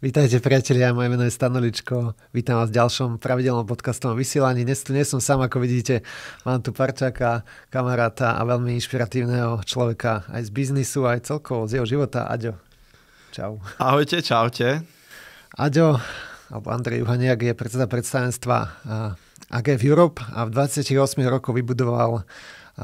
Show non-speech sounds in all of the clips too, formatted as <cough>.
Vítajte priatelia, moje meno je Stanoličko, vítam vás v ďalšom pravidelnom podcastovom vysielaní. Dnes tu nie som sám, ako vidíte, mám tu parťaka, kamaráta a veľmi inšpiratívneho človeka aj z biznisu, aj celkovo z jeho života. Aďo, čau. Ahojte, čaute. Aďo, alebo Andrej Juhaniak je predseda predstavenstva AGF Europe a v 28 rokoch vybudoval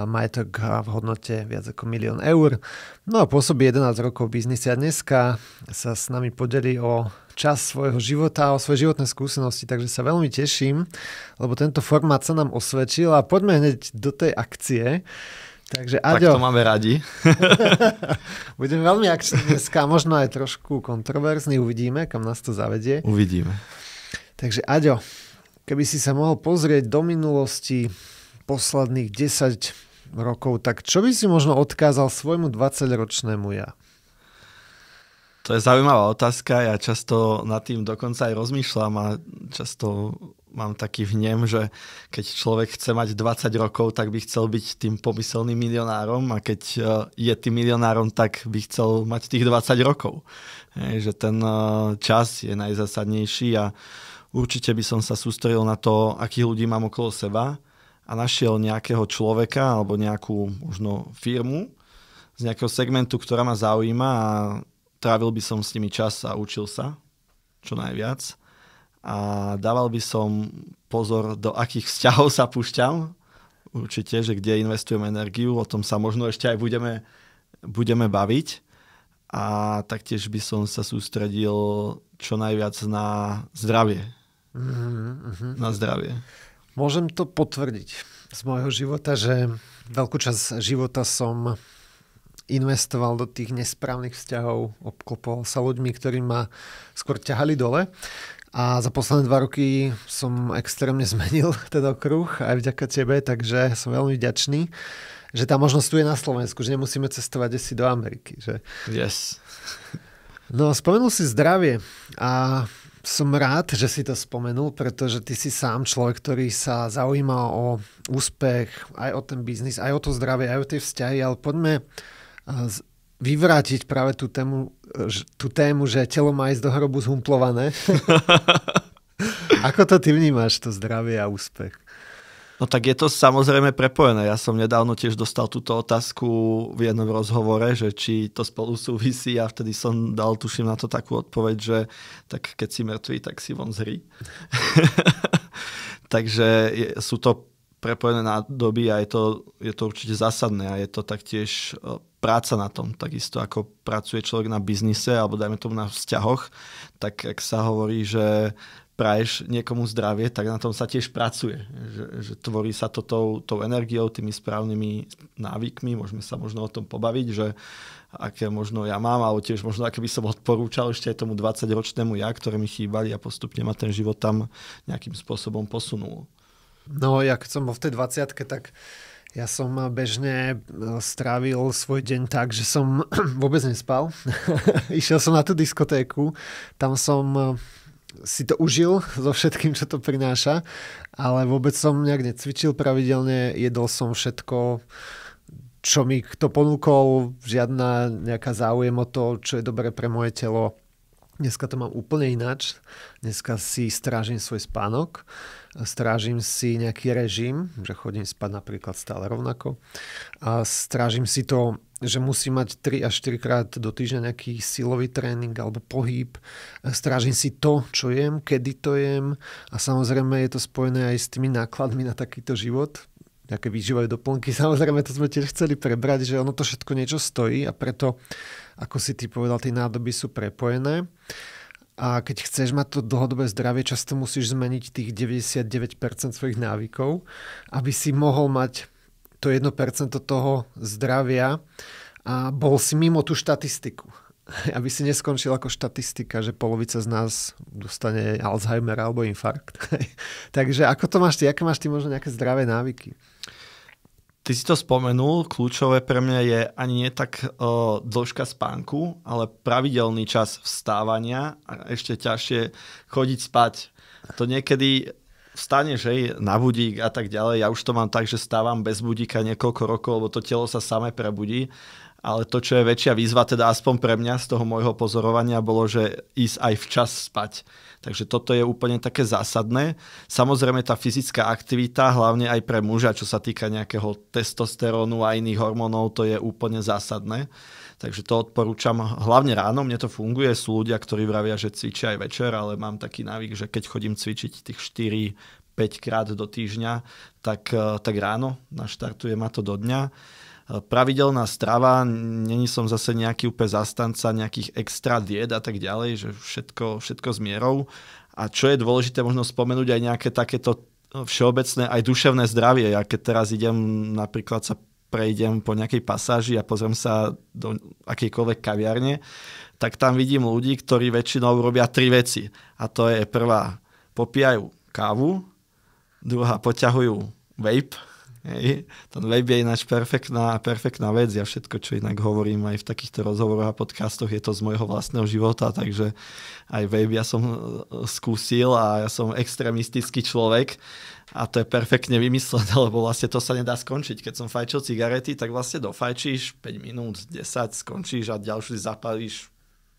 majetok v hodnote viac ako milión eur. No a pôsobí 11 rokov v biznise a dneska sa s nami podeli o čas svojho života, o svoje životné skúsenosti, takže sa veľmi teším, lebo tento formát sa nám osvedčil a poďme hneď do tej akcie. Takže Aďo. Tak to máme radi. <laughs> Budeme veľmi akční dneska, možno aj trošku kontroverzný, uvidíme, kam nás to zavedie. Uvidíme. Takže Aďo, keby si sa mohol pozrieť do minulosti posledných 10 rokov, tak čo by si možno odkázal svojmu 20-ročnému ja? To je zaujímavá otázka, ja často nad tým dokonca aj rozmýšľam a často mám taký vnem, že keď človek chce mať 20 rokov, tak by chcel byť tým pomyselným milionárom a keď eh, je tým milionárom, tak by chcel mať tých 20 rokov. Hej, že ten eh, čas je najzásadnejší a určite by som sa sústrojil na to, akých ľudí mám okolo seba, a našiel nejakého človeka alebo nejakú možno firmu z nejakého segmentu, ktorá ma zaujíma a trávil by som s nimi čas a učil sa čo najviac a dával by som pozor, do akých vzťahov sa púšťam. Určite, že kde investujem energiu, o tom sa možno ešte aj budeme, budeme baviť. A taktiež by som sa sústredil čo najviac na zdravie. Mm-hmm. Na zdravie. Môžem to potvrdiť z môjho života, že veľkú časť života som investoval do tých nesprávnych vzťahov, obklopoval sa ľuďmi, ktorí ma skôr ťahali dole. A za posledné dva roky som extrémne <laughs> zmenil ten kruh aj vďaka tebe, takže som veľmi vďačný, že tá možnosť tu je na Slovensku, že nemusíme cestovať si do Ameriky. Že... Yes. No, spomenul si zdravie a som rád, že si to spomenul, pretože ty si sám človek, ktorý sa zaujíma o úspech, aj o ten biznis, aj o to zdravie, aj o tie vzťahy, ale poďme e, vyvrátiť práve tú tému, e, tú tému, že telo má ísť do hrobu zhumplované. <laughs> Ako to ty vnímaš, to zdravie a úspech? No tak je to samozrejme prepojené. Ja som nedávno tiež dostal túto otázku v jednom rozhovore, že či to spolu súvisí a vtedy som dal, tuším, na to takú odpoveď, že tak keď si mŕtvý, tak si von zri. <laughs> Takže je, sú to prepojené nádoby a je to, je to určite zásadné a je to taktiež e, práca na tom, takisto ako pracuje človek na biznise alebo dajme tomu na vzťahoch, tak ak sa hovorí, že praješ niekomu zdravie, tak na tom sa tiež pracuje. Že, že tvorí sa to tou, tou energiou, tými správnymi návykmi. Môžeme sa možno o tom pobaviť, že aké možno ja mám, alebo tiež možno aké by som odporúčal ešte aj tomu 20-ročnému ja, ktoré mi chýbali a postupne ma ten život tam nejakým spôsobom posunul. No, jak som bol v tej 20 tak ja som bežne e, strávil svoj deň tak, že som <clears throat> vôbec nespal. <laughs> Išiel som na tú diskotéku, tam som e, si to užil so všetkým, čo to prináša, ale vôbec som nejak necvičil pravidelne, jedol som všetko, čo mi kto ponúkol, žiadna nejaká záujem o to, čo je dobré pre moje telo. Dneska to mám úplne ináč. Dneska si strážim svoj spánok strážim si nejaký režim, že chodím spať napríklad stále rovnako a strážim si to, že musím mať 3 až 4 krát do týždňa nejaký silový tréning alebo pohyb. Strážim si to, čo jem, kedy to jem a samozrejme je to spojené aj s tými nákladmi na takýto život, nejaké výživové doplnky. <laughs> Samozrejme, to sme tiež chceli prebrať, že ono to všetko niečo stojí a preto, ako si ty povedal, tie nádoby sú prepojené. A keď chceš mať to dlhodobé zdravie, často musíš zmeniť tých 99% svojich návykov, aby si mohol mať to 1% toho zdravia a bol si mimo tú štatistiku. <laughs> Aby si neskončil ako štatistika, že polovica z nás dostane Alzheimer alebo infarkt. <laughs> Takže ako to máš ty? Aké máš ty možno nejaké zdravé návyky? Ty si to spomenul, kľúčové pre mňa je ani nie tak o, dĺžka spánku, ale pravidelný čas vstávania a ešte ťažšie chodiť spať. To niekedy vstane, že je na budík a tak ďalej. Ja už to mám tak, že stávam bez budíka niekoľko rokov, lebo to telo sa samé prebudí ale to, čo je väčšia výzva, teda aspoň pre mňa z toho môjho pozorovania, bolo, že ísť aj včas spať. Takže toto je úplne také zásadné. Samozrejme tá fyzická aktivita, hlavne aj pre muža, čo sa týka nejakého testosterónu a iných hormónov, to je úplne zásadné. Takže to odporúčam hlavne ráno, mne to funguje, sú ľudia, ktorí vravia, že cvičia aj večer, ale mám taký návyk, že keď chodím cvičiť tých 4 5 krát do týždňa, tak, eh, tak ráno naštartuje ma to do dňa pravidelná strava, není som zase nejaký úplne zastanca nejakých extra diet a tak ďalej, že všetko, všetko s mierou. A čo je dôležité možno spomenúť aj nejaké takéto no, všeobecné aj duševné zdravie. Ja keď teraz idem napríklad sa prejdem po nejakej pasáži a pozriem sa do akejkoľvek kaviarne, tak tam vidím ľudí, ktorí väčšinou robia tri veci. A to je prvá, popijajú kávu, druhá, poťahujú vape Hej. Ten web je ináč perfektná, perfektná vec. Ja všetko, čo inak hovorím aj v takýchto rozhovoroch a podcastoch, je to z môjho vlastného života, takže aj web ja som e, skúsil a ja som extremistický človek a to je perfektne vymyslené, <laughs> lebo vlastne to sa nedá skončiť. Keď som fajčil cigarety, tak vlastne dofajčíš 5 minút, 10, skončíš a ďalšiu zapalíš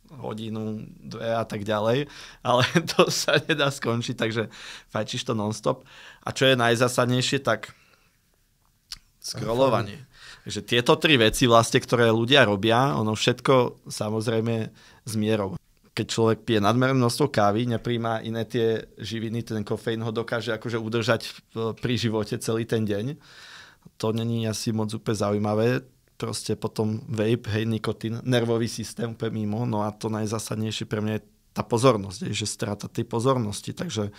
hodinu, dve a tak ďalej, ale <laughs> to sa nedá skončiť, takže fajčíš to nonstop. A čo je najzásadnejšie, tak Scrollovanie. Takže tieto tri veci vlastne, ktoré ľudia robia, ono všetko samozrejme s mierou. Keď človek pije nadmerné množstvo kávy, nepríjma iné tie živiny, ten kofeín ho dokáže akože udržať pri živote celý ten deň. To není asi moc úplne zaujímavé. Proste potom vape, hej, nikotín, nervový systém úplne mimo. No a to najzásadnejšie pre mňa je tá pozornosť, že strata tej pozornosti. Takže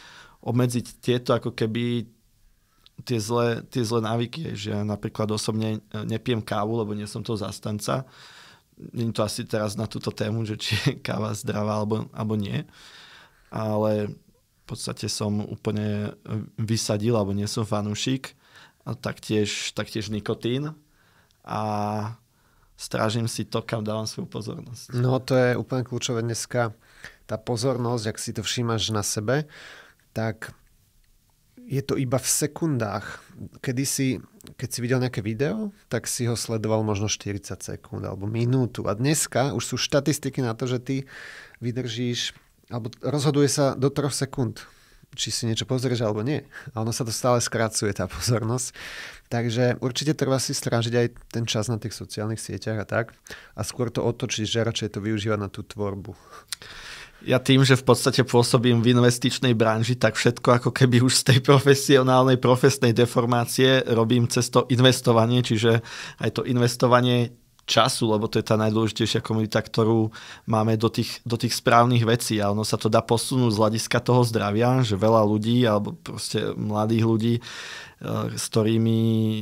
obmedziť tieto ako keby tie zlé, tie zlé návyky, že ja napríklad osobne e, nepijem kávu, lebo nie som toho zastanca. Není to asi teraz na túto tému, že či je káva zdravá alebo, alebo nie. Ale v podstate som úplne e, vysadil, alebo nie som fanúšik. A taktiež, taktiež nikotín. A strážim si to, kam dávam svoju pozornosť. No to je úplne kľúčové dneska. Tá pozornosť, ak si to všímaš na sebe, tak je to iba v sekundách. Kedy si, keď si videl nejaké video, tak si ho sledoval možno 40 sekúnd alebo minútu. A dneska už sú štatistiky na to, že ty vydržíš, alebo rozhoduje sa do 3 sekúnd či si niečo pozrieš alebo nie. A ono sa to stále skracuje, tá pozornosť. Takže určite treba si strážiť aj ten čas na tých sociálnych sieťach a tak. A skôr to otočiť, že radšej to využívať na tú tvorbu. Ja tým, že v podstate pôsobím v investičnej branži, tak všetko ako keby už z tej profesionálnej, profesnej deformácie robím cez to investovanie, čiže aj to investovanie času, lebo to je tá najdôležitejšia komunita, ktorú máme do tých, do tých správnych vecí a ono sa to dá posunúť z hľadiska toho zdravia, že veľa ľudí alebo proste mladých ľudí Eh, s ktorými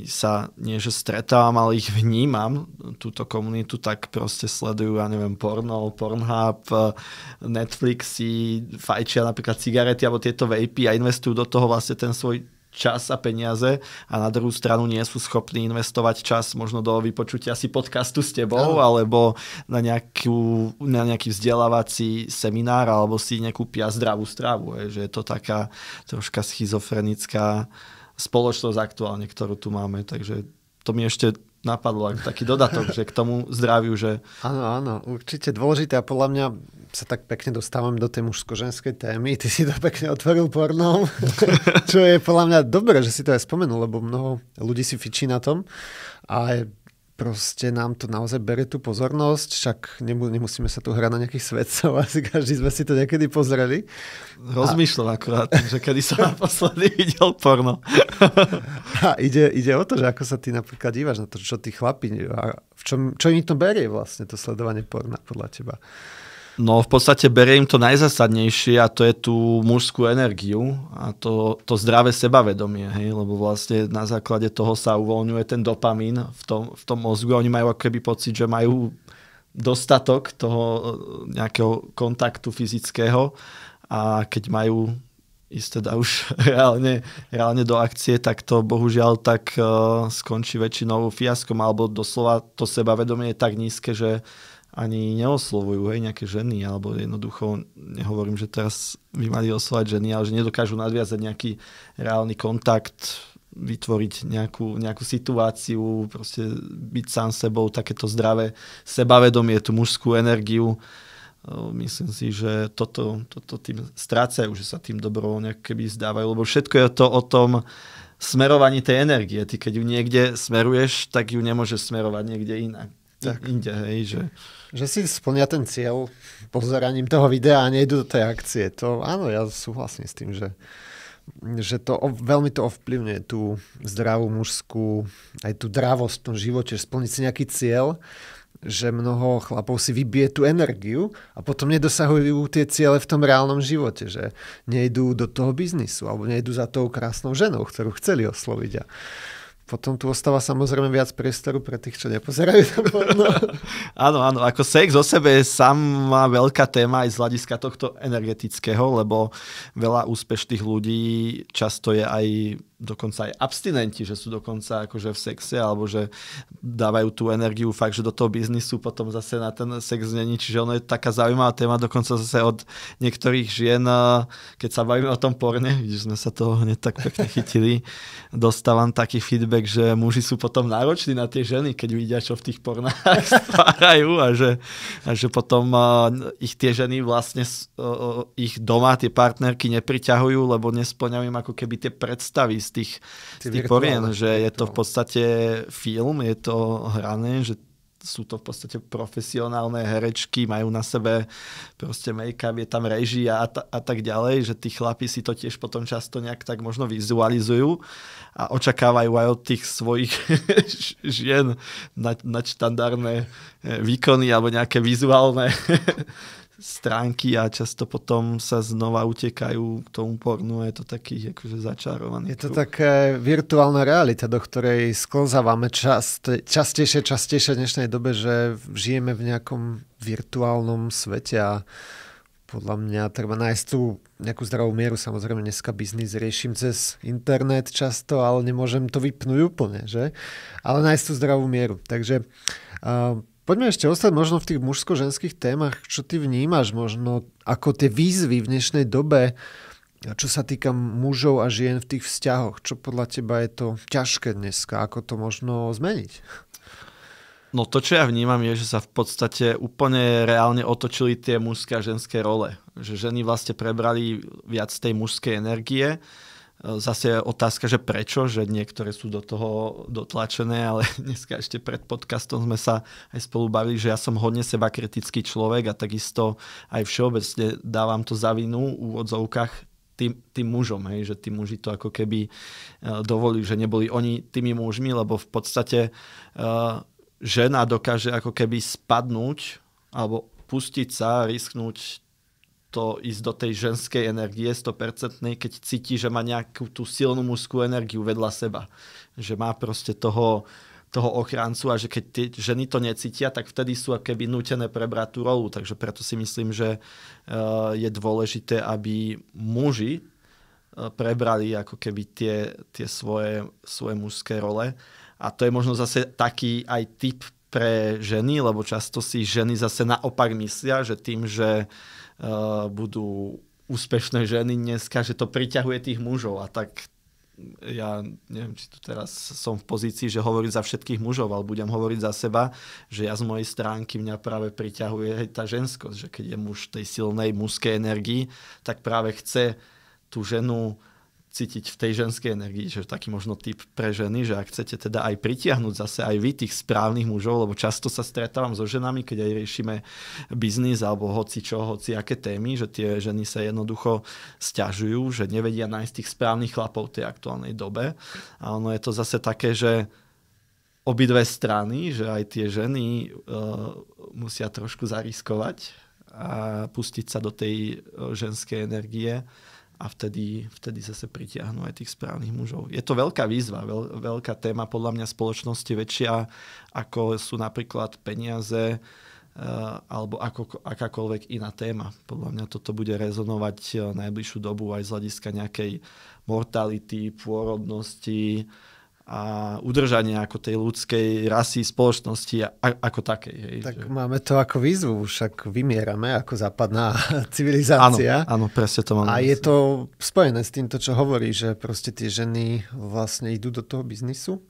sa nie že stretávam, ale ich vnímam, túto komunitu, tak proste sledujú, ja neviem, porno, Pornhub, eh, Netflixy, fajčia napríklad cigarety alebo tieto vapy a investujú do toho vlastne ten svoj čas a peniaze a na druhú stranu nie sú schopní investovať čas možno do vypočutia si podcastu s tebou no. alebo na, nejakú, na nejaký vzdelávací seminár alebo si nekúpia zdravú stravu. Je, že je to taká troška schizofrenická spoločnosť aktuálne, ktorú tu máme. Takže to mi ešte napadlo ako taký dodatok, že k tomu zdraviu, že... Áno, áno, určite dôležité a podľa mňa sa tak pekne dostávam do tej mužsko-ženskej témy. Ty si to pekne otvoril pornou, čo je podľa mňa dobré, že si to aj spomenul, lebo mnoho ľudí si fičí na tom a proste nám to naozaj bere tú pozornosť, však nemusíme sa tu hrať na nejakých svetcov, <laughs> asi každý sme si to niekedy pozreli. Rozmýšľam a... akurát, že kedy som <laughs> naposledy videl porno. <laughs> a ide, ide o to, že ako sa ty napríklad dívaš na to, čo tí chlapi, a v čom, čo im to berie vlastne to sledovanie porna podľa teba. No v podstate berie im to najzásadnejšie a to je tú mužskú energiu a to, to zdravé sebavedomie, hej? lebo vlastne na základe toho sa uvoľňuje ten dopamín v tom, v tom mozgu a oni majú akoby pocit, že majú dostatok toho e, nejakého kontaktu fyzického a keď majú ísť teda už <laughs> reálne, reálne do akcie, tak to bohužiaľ tak uh, skončí väčšinou fiaskom alebo doslova to sebavedomie je tak nízke, že ani neoslovujú hej, nejaké ženy, alebo jednoducho nehovorím, že teraz by mali oslovať ženy, ale že nedokážu nadviazať nejaký reálny kontakt, vytvoriť nejakú, nejakú situáciu, proste byť sám sebou, takéto zdravé sebavedomie, tú mužskú energiu. Myslím si, že toto, toto tým strácajú, že sa tým dobrovoľne keby zdávajú, lebo všetko je to o tom, smerovaní tej energie. Ty keď ju niekde smeruješ, tak ju nemôžeš smerovať niekde inak. Tak. Inde, hej, že... Že si splnia ten cieľ pozeraním toho videa a nejdu do tej akcie. To áno, ja súhlasím s tým, že že to veľmi to ovplyvňuje tú zdravú mužskú, aj tú dravosť v tom živote, že splniť si nejaký cieľ, že mnoho chlapov si vybije tú energiu a potom nedosahujú tie ciele v tom reálnom živote, že nejdú do toho biznisu alebo nejdú za tou krásnou ženou, ktorú chceli osloviť. A potom tu ostáva samozrejme viac priestoru pre tých, čo nepozerajú na <laughs> áno, áno, ako sex o sebe je sama veľká téma aj z hľadiska tohto energetického, lebo veľa úspešných ľudí často je aj dokonca aj abstinenti, že sú dokonca akože v sexe, alebo že dávajú tú energiu fakt, že do toho biznisu potom zase na ten sex není, čiže ono je taká zaujímavá téma, dokonca zase od niektorých žien, eh, keď sa bavíme o tom porne, vidíš, sme sa toho hneď tak pekne chytili, dostávam taký feedback feedback, že muži sú potom nároční na tie ženy, keď vidia, čo v tých pornách <laughs> stvárajú a že, a že potom uh, ich tie ženy vlastne, uh, ich doma, tie partnerky nepriťahujú, lebo nesplňajú im ako keby tie predstavy z tých, tých porien, že je to v podstate film, je to hrané, že sú to v podstate profesionálne herečky, majú na sebe proste make-up, je tam režia a, t- a tak ďalej, že tí chlapi si to tiež potom často nejak tak možno vizualizujú a očakávajú aj od tých svojich <laughs> žien na, na štandardné eh, výkony alebo nejaké vizuálne <laughs> stránky a často potom sa znova utekajú k tomu pornu. Je to taký akože začarovaný. Je to taká také virtuálna realita, do ktorej sklzávame čast, častejšie, častejšie v dnešnej dobe, že žijeme v nejakom virtuálnom svete a podľa mňa treba nájsť tú nejakú zdravú mieru. Samozrejme, dneska biznis riešim cez internet často, ale nemôžem to vypnúť úplne, že? Ale nájsť tú zdravú mieru. Takže uh, Poďme ešte ostať možno v tých mužsko-ženských témach, čo ty vnímaš možno ako tie výzvy v dnešnej dobe, čo sa týka mužov a žien v tých vzťahoch. Čo podľa teba je to ťažké dneska? Ako to možno zmeniť? No to, čo ja vnímam, je, že sa v podstate úplne reálne otočili tie mužské a ženské role. Že ženy vlastne prebrali viac tej mužskej energie, Eh, zase je otázka, že prečo, že niektoré sú do toho dotlačené, ale <laughs> dneska ešte pred podcastom sme sa aj spolu bavili, že ja som hodne seba kritický človek a takisto aj všeobecne dávam to za vinu v úvodzovkách tým, tým mužom, hej, že tí muži to ako keby uh, dovolili, že neboli oni tými mužmi, lebo v podstate uh, žena dokáže ako keby spadnúť alebo pustiť sa, risknúť to ísť do tej ženskej energie 100%, keď cíti, že má nejakú tú silnú mužskú energiu vedľa seba. Že má proste toho, toho ochráncu a že keď tie ženy to necítia, tak vtedy sú keby nutené prebrať tú rolu. Takže preto si myslím, že e, je dôležité, aby muži e, prebrali ako keby tie, tie svoje, svoje mužské role. A to je možno zase taký aj typ pre ženy, lebo často si ženy zase naopak myslia, že tým, že uh, Eh, budú úspešné ženy dneska, že to priťahuje tých mužov a tak ja neviem, či tu teraz som v pozícii, že hovorím za všetkých mužov, ale budem hovoriť za seba, že ja z mojej stránky mňa práve priťahuje tá ženskosť, že keď je muž tej silnej mužskej energii, tak práve chce tú ženu cítiť v tej ženskej energii, že taký možno typ pre ženy, že ak chcete teda aj pritiahnuť zase aj vy tých správnych mužov, lebo často sa stretávam so ženami, keď aj riešime biznis alebo hoci čo, hoci aké témy, že tie ženy sa jednoducho stiažujú, že nevedia nájsť tých správnych chlapov v tej aktuálnej dobe. A ono je to zase také, že obidve strany, že aj tie ženy uh, musia trošku zariskovať a pustiť sa do tej eh, ženskej energie a vtedy, vtedy zase pritiahnu aj tých správnych mužov. Je to veľká výzva, veľ, veľká téma podľa mňa spoločnosti, väčšia ako sú napríklad peniaze uh, alebo ako, akákoľvek iná téma. Podľa mňa toto bude rezonovať eh, najbližšiu dobu aj z hľadiska nejakej mortality, pôrodnosti, uh, a udržanie ako tej ľudskej rasy, spoločnosti a, ako takej. Hej, tak že... máme to ako výzvu, však vymierame ako západná <laughs> civilizácia. Áno, áno presne to máme. A je to spojené s týmto, čo hovorí, že proste tie ženy vlastne idú do toho biznisu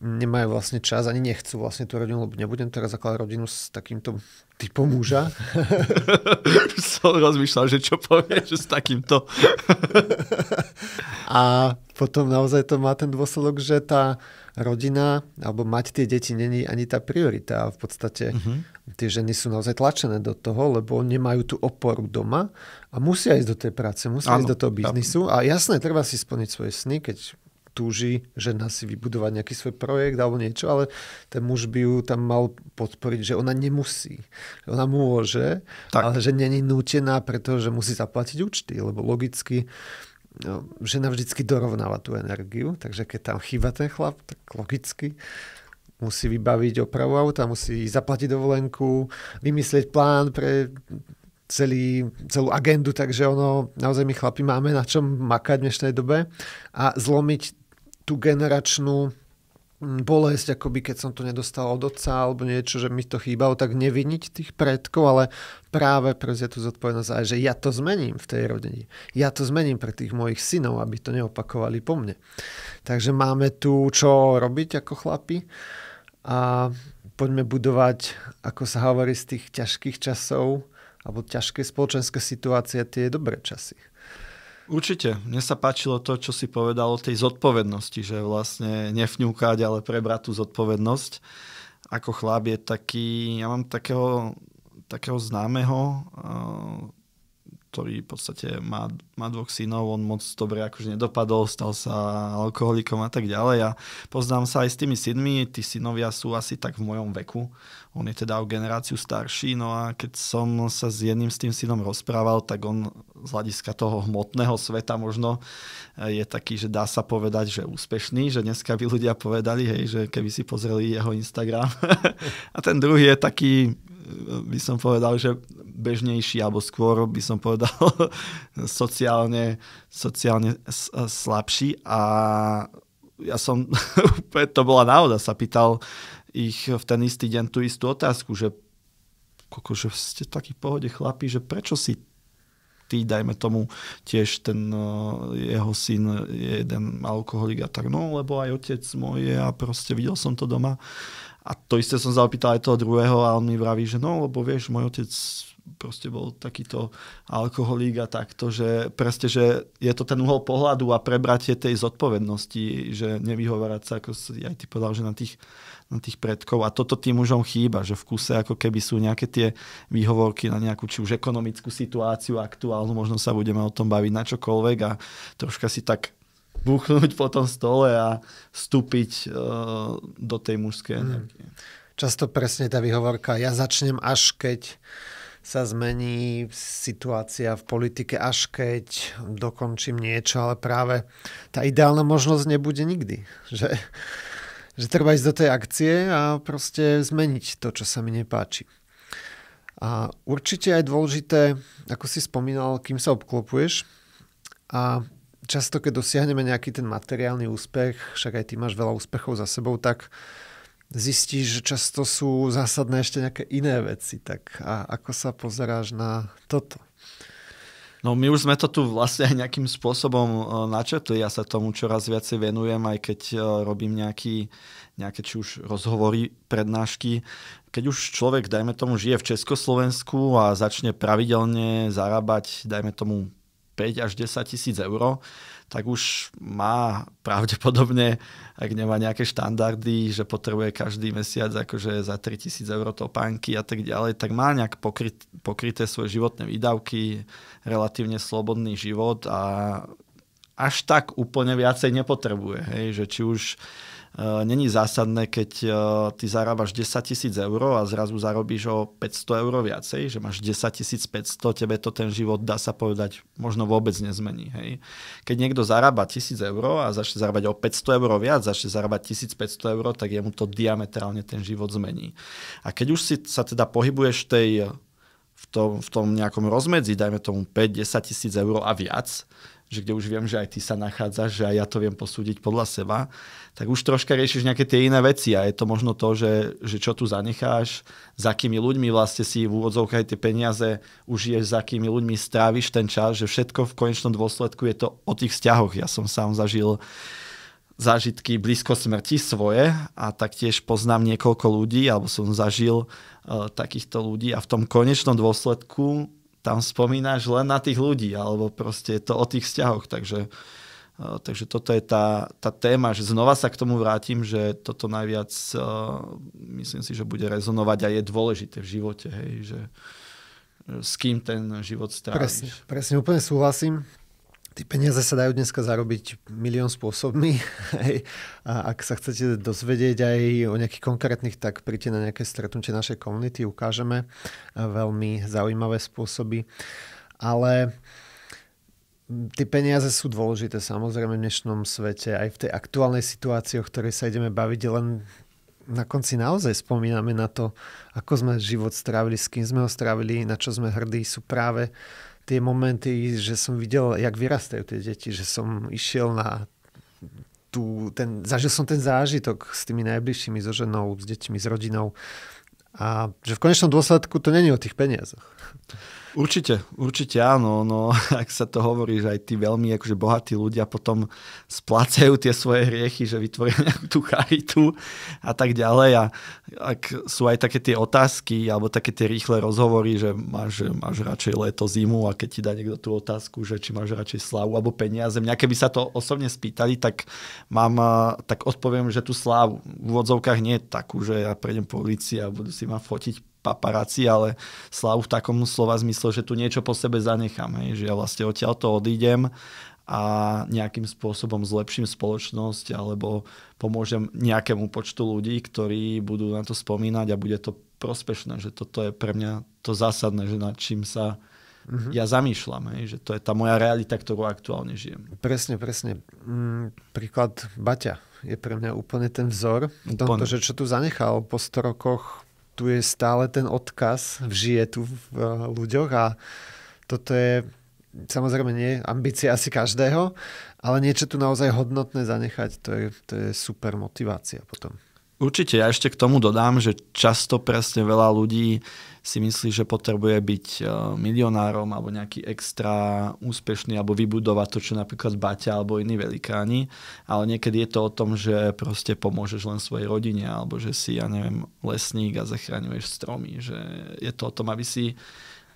nemajú vlastne čas, ani nechcú vlastne tú rodinu, lebo nebudem teraz zakladať rodinu s takýmto typom muža. <laughs> Som rozmýšľal, že čo povieš s takýmto. a potom naozaj to má ten dôsledok, že tá rodina alebo mať tie deti není ani tá priorita. A v podstate uh-huh. tie ženy sú naozaj tlačené do toho, lebo nemajú tú oporu doma a musia ísť do tej práce, musia ano, ísť do toho biznisu. A jasné, treba si splniť svoje sny, keď túži žena si vybudovať nejaký svoj projekt alebo niečo, ale ten muž by ju tam mal podporiť, že ona nemusí. Ona môže, tak. ale že není nútená, pretože musí zaplatiť účty, lebo logicky no, žena vždycky dorovnáva tú energiu, takže keď tam chýba ten chlap, tak logicky musí vybaviť opravu auta, musí zaplatiť dovolenku, vymyslieť plán pre celý, celú agendu, takže ono, naozaj my chlapi máme na čom makať v dnešnej dobe a zlomiť tú generačnú bolesť, akoby keď som to nedostal od otca alebo niečo, že mi to chýbalo, tak neviniť tých predkov, ale práve prevziať tú zodpovednosť aj, že ja to zmením v tej rodine. Ja to zmením pre tých mojich synov, aby to neopakovali po mne. Takže máme tu čo robiť ako chlapi a poďme budovať, ako sa hovorí, z tých ťažkých časov alebo ťažké spoločenské situácie tie dobré časy. Určite. Mne sa páčilo to, čo si povedal o tej zodpovednosti, že vlastne nefňúkať, ale prebrať tú zodpovednosť. Ako chlap je taký, ja mám takého, takého známeho, eh, ktorý v podstate má, má dvoch synov, on moc dobre akože nedopadol, stal sa alkoholikom a tak ďalej a poznám sa aj s tými synmi, tí synovia sú asi tak v mojom veku, on je teda o generáciu starší, no a keď som sa s jedným s tým synom rozprával, tak on z hľadiska toho hmotného sveta možno e, je taký, že dá sa povedať, že úspešný, že dneska by ľudia povedali, hej, že keby si pozreli jeho Instagram. <laughs> a ten druhý je taký by som povedal, že bežnejší, alebo skôr by som povedal <laughs> sociálne, sociálne slabší a ja som, <laughs> to bola náhoda, sa pýtal ich v ten istý deň tú istú otázku, že koko, že ste takí pohode chlapí, že prečo si ty, dajme tomu, tiež ten jeho syn je jeden alkoholik a tak, no lebo aj otec môj je a proste videl som to doma. A to isté som zaopýtal aj toho druhého a on mi vraví, že no, lebo vieš, môj otec proste bol takýto alkoholík a takto, že proste, že je to ten uhol pohľadu a prebratie tej zodpovednosti, že nevyhovárať sa, ako si aj ty povedal, že na tých, na tých predkov. A toto tým mužom chýba, že v kuse ako keby sú nejaké tie výhovorky na nejakú či už ekonomickú situáciu aktuálnu, možno sa budeme o tom baviť na čokoľvek a troška si tak buchnúť po tom stole a vstúpiť uh, do tej mužskej mhm. energie. Hmm. Často presne tá vyhovorka, ja začnem až keď sa zmení situácia v politike, až keď dokončím niečo, ale práve tá ideálna možnosť nebude nikdy. Že, že treba ísť do tej akcie a proste zmeniť to, čo sa mi nepáči. A určite aj dôležité, ako si spomínal, kým sa obklopuješ. A často, keď dosiahneme nejaký ten materiálny úspech, však aj ty máš veľa úspechov za sebou, tak zistíš, že často sú zásadné ešte nejaké iné veci. Tak a ako sa pozeráš na toto? No my už sme to tu vlastne aj nejakým spôsobom e, načetli. Ja sa tomu čoraz viacej venujem, aj keď e, robím nejaký, nejaké či už rozhovory, prednášky. Keď už človek, dajme tomu, žije v Československu a začne pravidelne zarábať, dajme tomu 5 až 10 tisíc eur, tak už má pravdepodobne, ak nemá nejaké štandardy, že potrebuje každý mesiac akože za 3 tisíc eur topánky a tak ďalej, tak má nejak pokryt, pokryté svoje životné výdavky, relatívne slobodný život a až tak úplne viacej nepotrebuje. Hej? Že či už E, není zásadné, keď e, ty zarábaš 10 tisíc eur a zrazu zarobíš o 500 eur viacej, že máš 10 500, tebe to ten život dá sa povedať možno vôbec nezmení. Hej. Keď niekto zarába 1000 eur a začne zarábať o 500 eur viac, začne zarábať 1500 eur, tak jemu to diametrálne ten život zmení. A keď už si sa teda pohybuješ tej tom, v tom nejakom rozmedzi, dajme tomu 5-10 tisíc eur a viac, že kde už viem, že aj ty sa nachádzaš, že aj ja to viem posúdiť podľa seba, tak už troška riešiš nejaké tie iné veci a je to možno to, že, že čo tu zanecháš, za akými ľuďmi vlastne si v úvodzovkách aj tie peniaze užiješ, za akými ľuďmi stráviš ten čas, že všetko v konečnom dôsledku je to o tých vzťahoch. Ja som sám zažil zážitky blízko smrti svoje a taktiež poznám niekoľko ľudí, alebo som zažil uh, takýchto ľudí a v tom konečnom dôsledku tam spomínaš len na tých ľudí, alebo proste je to o tých vzťahoch. Takže, uh, takže toto je tá, tá téma, že znova sa k tomu vrátim, že toto najviac uh, myslím si, že bude rezonovať a je dôležité v živote, hej, že s kým ten život stráviš. Presne, presne, úplne súhlasím. Tí peniaze sa dajú dneska zarobiť milión spôsobmi. <laughs> A ak sa chcete dozvedieť aj o nejakých konkrétnych, tak príďte na nejaké stretnutie našej komunity, ukážeme e, veľmi zaujímavé spôsoby. Ale tie peniaze sú dôležité samozrejme v dnešnom svete, aj v tej aktuálnej situácii, o ktorej sa ideme baviť, len na konci naozaj spomíname na to, ako sme život strávili, s kým sme ho strávili, na čo sme hrdí, sú práve tie momenty, že som videl, jak vyrastajú tie deti, že som išiel na tú, ten, zažil som ten zážitok s tými najbližšími, so ženou, s deťmi, s rodinou. A že v konečnom dôsledku to není o tých peniazoch. Určite, určite áno. No, <laughs> ak sa to hovorí, že aj tí veľmi akože bohatí ľudia potom splácajú tie svoje hriechy, že vytvoria nejakú tú charitu a tak ďalej. A ak sú aj také tie otázky alebo také tie rýchle rozhovory, že máš, máš radšej leto, zimu a keď ti dá niekto tú otázku, že či máš radšej slávu alebo peniaze. Mňa keby sa to osobne spýtali, tak, mám, tak odpoviem, že tú slávu v úvodzovkách nie je takú, že ja prejdem po ulici a budú si ma fotiť paparáci, ale slavu v takom slova zmysle, že tu niečo po sebe zanechám, hej, že ja vlastne to odídem a nejakým spôsobom zlepším spoločnosť alebo pomôžem nejakému počtu ľudí, ktorí budú na to spomínať a bude to prospešné, že toto je pre mňa to zásadné, že nad čím sa Uh-huh. ja zamýšľam, hej, že to je tá moja realita, ktorú aktuálne žijem. Presne, presne. Mm, príklad Baťa je pre mňa úplne ten vzor Úplne. tomto, že čo tu zanechal po 100 rokoch tu je stále ten odkaz, žije tu v eh, ľuďoch a toto je samozrejme nie ambícia asi každého, ale niečo tu naozaj hodnotné zanechať, to je, to je super motivácia potom. Určite, ja ešte k tomu dodám, že často presne veľa ľudí si myslí, že potrebuje byť eh, milionárom alebo nejaký extra úspešný alebo vybudovať to, čo napríklad Baťa alebo iní velikáni, ale niekedy je to o tom, že proste pomôžeš len svojej rodine alebo že si, ja neviem, lesník a zachraňuješ stromy, že je to o tom, aby si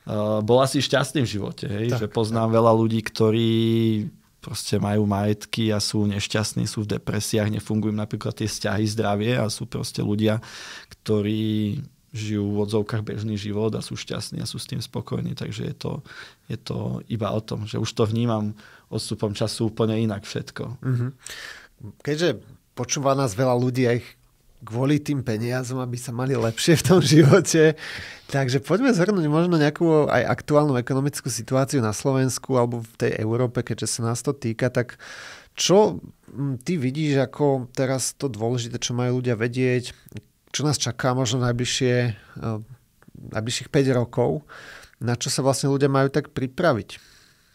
uh, bol asi šťastný v živote, hej? Tak, že poznám tak. veľa ľudí, ktorí proste majú majetky a sú nešťastní, sú v depresiách, nefungujú napríklad tie vzťahy zdravie a sú proste ľudia, ktorí žijú v odzovkách bežný život a sú šťastní a sú s tým spokojní. Takže je to, je to iba o tom, že už to vnímam odstupom času úplne inak všetko. Mm-hmm. Keďže počúva nás veľa ľudí, aj kvôli tým peniazom, aby sa mali lepšie v tom živote. Takže poďme zhrnúť možno nejakú aj aktuálnu ekonomickú situáciu na Slovensku alebo v tej Európe, keďže sa nás to týka, tak čo mm, ty vidíš ako teraz to dôležité, čo majú ľudia vedieť, čo nás čaká možno najbližšie, e, najbližších 5 rokov, na čo sa vlastne ľudia majú tak pripraviť?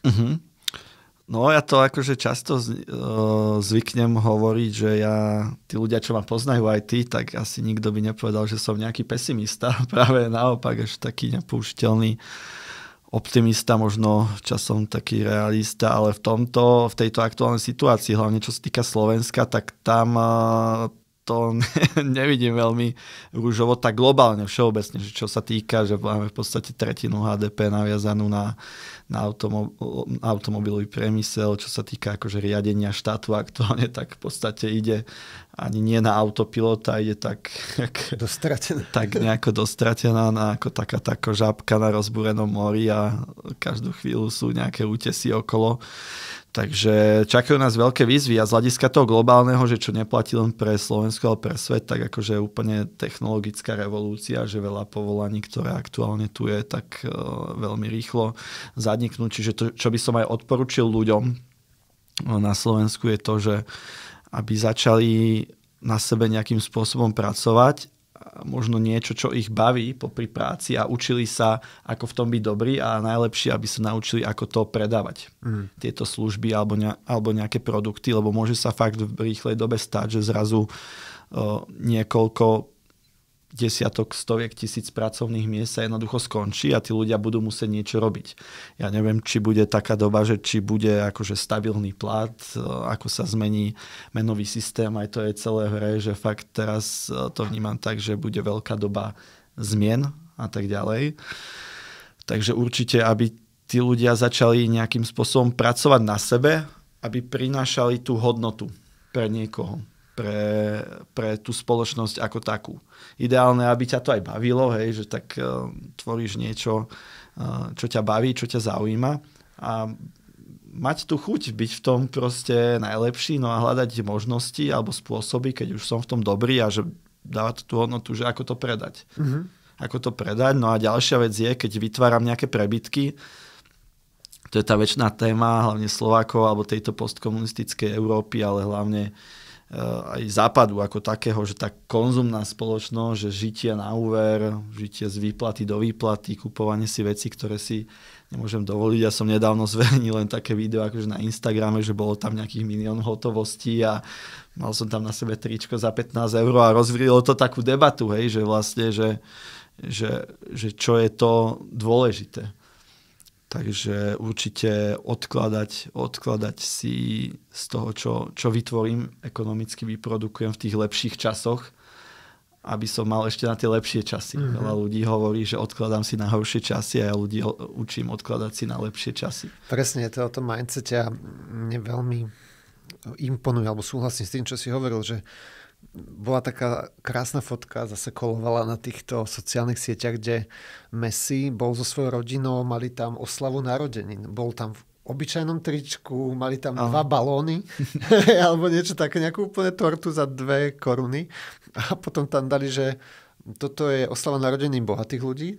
Uh-huh. No ja to akože často e, zvyknem hovoriť, že ja, tí ľudia, čo ma poznajú aj ty, tak asi nikto by nepovedal, že som nejaký pesimista. <laughs> Práve naopak, až taký nepoužiteľný. optimista, možno časom taký realista, ale v tomto, v tejto aktuálnej situácii, hlavne čo sa týka Slovenska, tak tam e, to <laughs> nevidím veľmi rúžovo, tak globálne všeobecne, že čo sa týka, že máme v podstate tretinu HDP naviazanú na, na automo, automobilový priemysel, čo sa týka akože riadenia štátu aktuálne, <laughs> tak v podstate ide ani nie na autopilota, ide tak, tak, dostratená. <laughs> tak nejako dostratená, na, ako taká tako žabka na rozbúrenom mori a každú chvíľu sú nejaké útesy okolo. Takže čakajú nás veľké výzvy a z hľadiska toho globálneho, že čo neplatí len pre Slovensko, ale pre svet, tak akože úplne technologická revolúcia, že veľa povolaní, ktoré aktuálne tu je, tak e, veľmi rýchlo zadniknú. Čiže to, čo by som aj odporučil ľuďom e, na Slovensku je to, že aby začali na sebe nejakým spôsobom pracovať možno niečo, čo ich baví popri práci a učili sa, ako v tom byť dobrý a najlepšie, aby sa naučili, ako to predávať. Mm. Tieto služby alebo, ne, alebo nejaké produkty, lebo môže sa fakt v rýchlej dobe stať, že zrazu uh, niekoľko desiatok, stoviek tisíc pracovných miest sa jednoducho skončí a tí ľudia budú musieť niečo robiť. Ja neviem, či bude taká doba, že či bude akože stabilný plat, e, ako sa zmení menový systém, aj to je celé hre, že fakt teraz e, to vnímam tak, že bude veľká doba zmien a tak ďalej. Takže určite, aby tí ľudia začali nejakým spôsobom pracovať na sebe, aby prinášali tú hodnotu pre niekoho pre, pre tú spoločnosť ako takú. Ideálne, aby ťa to aj bavilo, hej, že tak uh, tvoríš niečo, uh, čo ťa baví, čo ťa zaujíma a mať tú chuť byť v tom proste najlepší, no a hľadať možnosti alebo spôsoby, keď už som v tom dobrý a že dávať tú hodnotu, že ako to predať. Mm-hmm. Ako to predať. No a ďalšia vec je, keď vytváram nejaké prebytky, to je tá väčšiná téma, hlavne Slovákov alebo tejto postkomunistickej Európy, ale hlavne uh, Eh, aj západu ako takého, že tá konzumná spoločnosť, že žitie na úver, žitie z výplaty do výplaty, kupovanie si veci, ktoré si nemôžem dovoliť. Ja som nedávno zverejnil len také video akože na Instagrame, že bolo tam nejakých milión hotovostí a mal som tam na sebe tričko za 15 eur a rozvrilo to takú debatu, hej, že vlastne, že, že, že čo je to dôležité. Takže určite odkladať, odkladať si z toho, čo, čo vytvorím, ekonomicky vyprodukujem v tých lepších časoch, aby som mal ešte na tie lepšie časy. Mm-hmm. Veľa ľudí hovorí, že odkladám si na horšie časy a ja ľudí učím odkladať si na lepšie časy. Presne, to o tom mindsete a mne veľmi imponuje, alebo súhlasím s tým, čo si hovoril, že uh, bola taká krásna fotka, zase kolovala na týchto sociálnych sieťach, kde Messi bol so svojou rodinou, mali tam oslavu narodenín. Bol tam v obyčajnom tričku, mali tam Aha. dva balóny, <laughs> <laughs> alebo niečo také, nejakú úplne tortu za dve koruny. A potom tam dali, že toto je oslava narodenín bohatých ľudí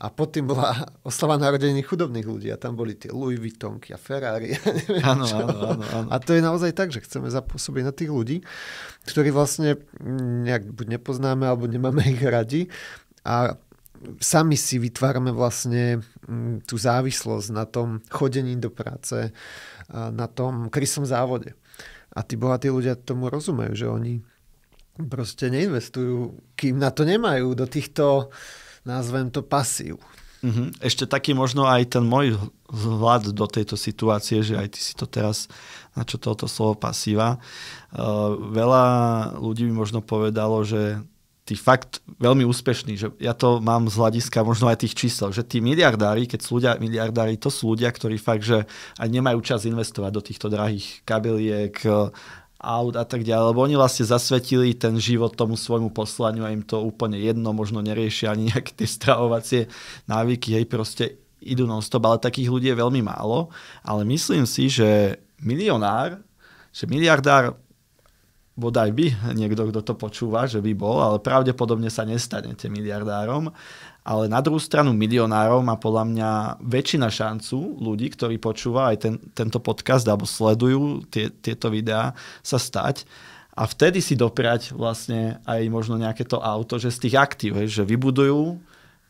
a pod tým bola <laughs> oslava narodených chudobných ľudí a tam boli tie Louis Vuittonky a Ferrari <laughs> a neviem ano, čo. Ano, ano, ano. A to je naozaj tak, že chceme zapôsobiť na tých ľudí, ktorí vlastne nejak buď nepoznáme alebo nemáme ich radi a sami si vytvárame vlastne mm, tú závislosť na tom chodení do práce, na tom krysom závode. A tí bohatí ľudia tomu rozumejú, že oni proste neinvestujú, kým na to nemajú, do týchto, nazvem to, pasív. Mm-hmm. Ešte taký možno aj ten môj vzhľad do tejto situácie, že aj ty si to teraz, na čo toto slovo pasíva. Uh, veľa ľudí by možno povedalo, že ty fakt veľmi úspešný, že ja to mám z hľadiska možno aj tých čísel, že tí miliardári, keď sú ľudia miliardári, to sú ľudia, ktorí fakt, že aj nemajú čas investovať do týchto drahých kabeliek, aut a tak ďalej, lebo oni vlastne zasvetili ten život tomu svojmu poslaniu a im to úplne jedno, možno neriešia ani <laughs> nejaké tie stravovacie návyky, hej, proste idú non-stop, ale takých ľudí je veľmi málo, ale myslím si, že milionár, že miliardár bodaj by niekto, kto to počúva, že by bol, ale pravdepodobne sa nestanete miliardárom, ale na druhú stranu milionárov má podľa mňa väčšina šancu ľudí, ktorí počúva aj ten, tento podcast alebo sledujú tie, tieto videá, sa stať. A vtedy si dopriať vlastne aj možno nejaké to auto, že z tých aktív, že vybudujú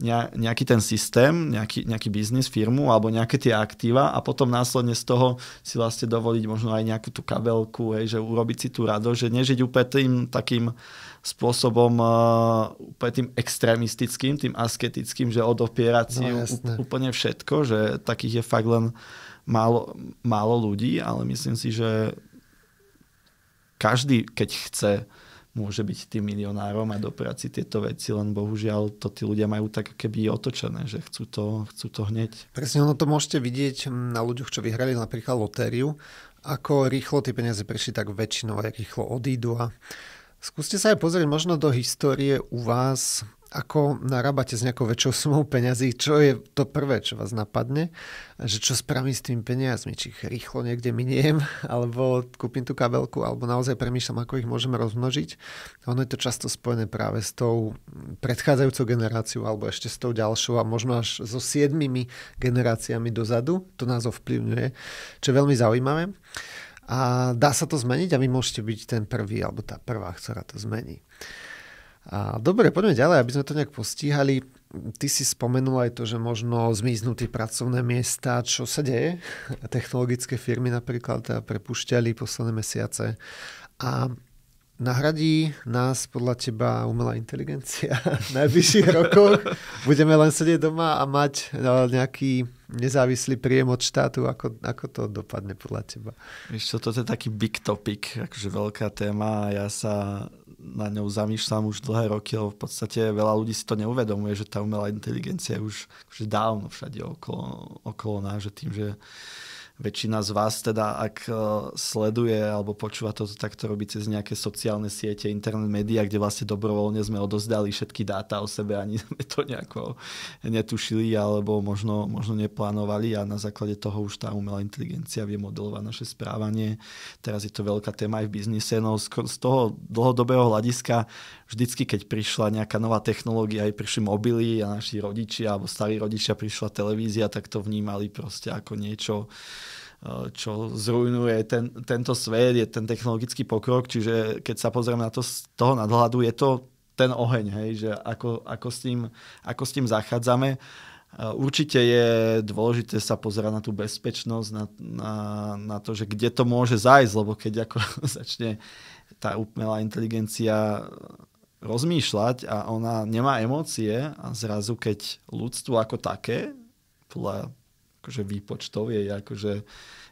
nejaký ten systém, nejaký, nejaký biznis, firmu alebo nejaké tie aktíva a potom následne z toho si vlastne dovoliť možno aj nejakú tú kabelku, hej, že urobiť si tú radosť, že nežiť úplne tým takým spôsobom uh, úplne tým extrémistickým, tým asketickým, že odopierať si no, úplne všetko, že takých je fakt len málo, málo ľudí, ale myslím si, že každý, keď chce môže byť tým milionárom a doprať si tieto veci, len bohužiaľ to tí ľudia majú tak keby otočené, že chcú to, chcú to hneď. Presne ono to môžete vidieť hm, na ľuďoch, čo vyhrali napríklad lotériu, ako rýchlo tie peniaze prišli, tak väčšinou aj rýchlo odídu a Skúste sa aj pozrieť možno do histórie u vás ako narábate s nejakou väčšou sumou peňazí, čo je to prvé, čo vás napadne, že čo spravím s tými peniazmi, či ich rýchlo niekde miniem, <laughs> alebo kúpim tú kabelku, alebo naozaj premýšľam, ako ich môžem rozmnožiť. Ono je to často spojené práve s tou predchádzajúcou generáciou, alebo ešte s tou ďalšou a možno až so siedmimi generáciami dozadu. To nás ovplyvňuje, čo je veľmi zaujímavé. A dá sa to zmeniť a vy môžete byť ten prvý alebo tá prvá, ktorá to zmení. A dobre, poďme ďalej, aby sme to nejak postíhali. Ty si spomenul aj to, že možno zmiznú tie pracovné miesta. Čo sa deje? <laughs> Technologické firmy napríklad teda prepušťali posledné mesiace. A nahradí nás podľa teba umelá inteligencia <laughs> v najbližších rokoch? Budeme len sedieť doma a mať no, nejaký nezávislý príjem od štátu? Ako, ako to dopadne podľa teba? Víš čo, toto je taký big topic, akože veľká téma. Ja sa na ňou zamýšľam už dlhé roky, lebo v podstate veľa ľudí si to neuvedomuje, že tá umelá inteligencia je už dávno všade okolo, okolo nás, že tým, že väčšina z vás teda, ak e, sleduje alebo počúva toto, tak to robí cez nejaké sociálne siete, internet médiá, kde vlastne dobrovoľne sme odozdali všetky dáta o sebe, ani <laughs> sme to nejako netušili alebo možno, možno neplánovali a na základe toho už tá umelá inteligencia vie modelovať naše správanie. Teraz je to veľká téma aj v biznise, no z toho dlhodobého hľadiska vždycky, keď prišla nejaká nová technológia, aj prišli mobily a naši rodičia alebo starí rodičia prišla televízia, tak to vnímali proste ako niečo, Eh, čo zrujnuje ten, tento svet, je ten technologický pokrok, čiže keď sa pozriem na to z toho nadhľadu, je to ten oheň, hej, že ako, ako, s tým, ako s tým zachádzame. Eh, určite je dôležité sa pozerať na tú bezpečnosť, na, na, na to, že kde to môže zájsť, lebo keď ako <laughs> začne tá umelá inteligencia rozmýšľať a ona nemá emócie a zrazu keď ľudstvo ako také, podľa akože výpočtov jej akože